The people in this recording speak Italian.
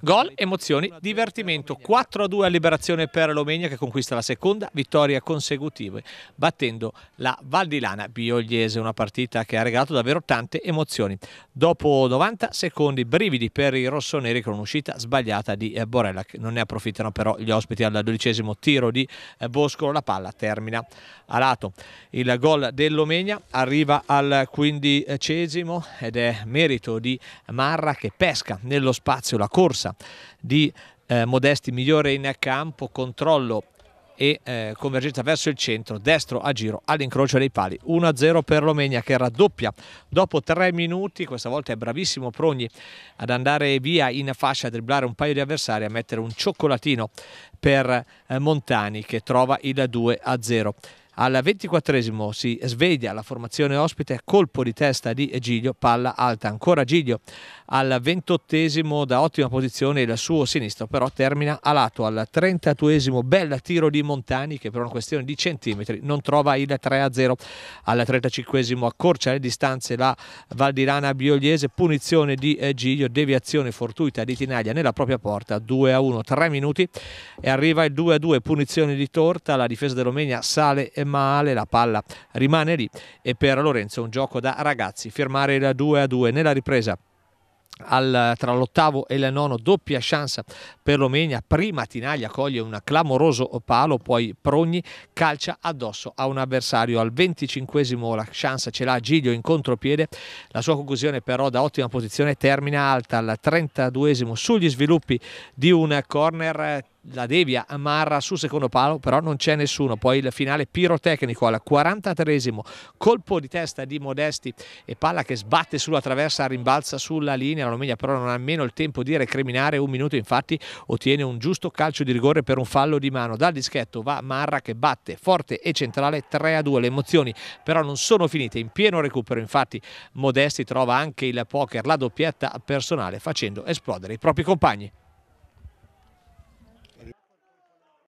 Gol, emozioni, divertimento. 4-2 a a liberazione per l'Omegna che conquista la seconda vittoria consecutiva battendo la Valdilana Biogliese. Una partita che ha regalato davvero tante emozioni. Dopo 90 secondi brividi per i rossoneri con un'uscita sbagliata di eh, Borella che non ne approfittano però gli ospiti al dodicesimo tiro di eh, Boscolo. La palla termina a lato. Il gol dell'Omegna arriva al quindicesimo ed è merito di Marra che pesca nello spazio la corsa messa di eh, Modesti migliore in campo, controllo e eh, convergenza verso il centro, destro a giro all'incrocio dei pali. 1-0 per Romegna che raddoppia dopo tre minuti, questa volta è bravissimo Progni ad andare via in fascia, a dribblare un paio di avversari, a mettere un cioccolatino per eh, Montani che trova il 2-0. Al 24 si sveglia la formazione ospite, colpo di testa di Giglio, palla alta ancora Giglio. Al 28 da ottima posizione il suo sinistro però termina a lato. Al 32 bel tiro di Montani che per una questione di centimetri non trova il 3-0. Al 35 accorcia le distanze la Valdirana Biogliese, punizione di Giglio, deviazione fortuita di Tinaglia nella propria porta, 2-1, 3 minuti e arriva il 2-2, punizione di Torta, la difesa dell'Omegna sale e male, la palla rimane lì e per Lorenzo un gioco da ragazzi, firmare il 2 a 2 nella ripresa. Al, tra l'ottavo e il nono doppia chance per Lomegna prima Tinaglia coglie un clamoroso palo poi Progni calcia addosso a un avversario al venticinquesimo la chance ce l'ha Giglio in contropiede la sua conclusione però da ottima posizione termina alta al trentaduesimo sugli sviluppi di un corner la devia Amarra sul secondo palo, però non c'è nessuno. Poi il finale pirotecnico al 43esimo, colpo di testa di Modesti e palla che sbatte sulla traversa, rimbalza sulla linea. La Romegna però non ha nemmeno il tempo di recriminare un minuto, infatti ottiene un giusto calcio di rigore per un fallo di mano. Dal dischetto va Marra che batte forte e centrale 3 a 2. Le emozioni però non sono finite, in pieno recupero infatti Modesti trova anche il poker, la doppietta personale facendo esplodere i propri compagni.